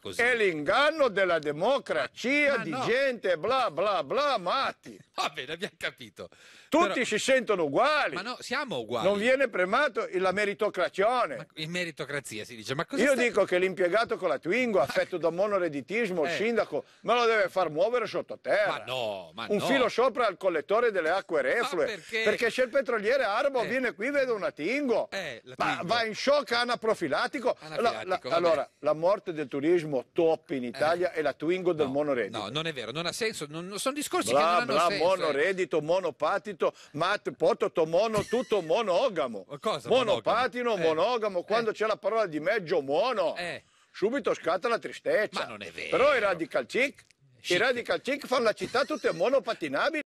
Così. È l'inganno della democrazia, ma di no. gente, bla bla bla, matti. Va bene, abbiamo capito. Tutti Però... si sentono uguali. Ma no, siamo uguali. Non viene premato la meritocrazione. Ma, in meritocrazia si dice, ma cosa Io stai... dico che l'impiegato con la Twingo, affetto da monoreditismo, eh. il sindaco, me lo deve far muovere sottoterra. Ma no, ma Un no. filo sopra al collettore delle acque reflue. Perché? perché? se il petroliere Arbo eh. viene qui, vede una Tingo. Eh, tingo. Ma va in shock anaprofilatico. anaprofilatico la, la, allora, la morte del turismo turismo top in Italia eh. è la Twingo del no, monoreddito. No, non è vero, non ha senso, non, sono discorsi bla, che non hanno bla, senso. Eh. monoreddito, monopatito, mat, pototo, mono, tutto monogamo. Cosa? Monopatino, monogamo, eh. monogamo quando eh. c'è la parola di mezzo mono. Eh. Subito scatta la tristezza. Ma non è vero. Però i radical chic, i radical chic fanno la città tutte monopatinabili.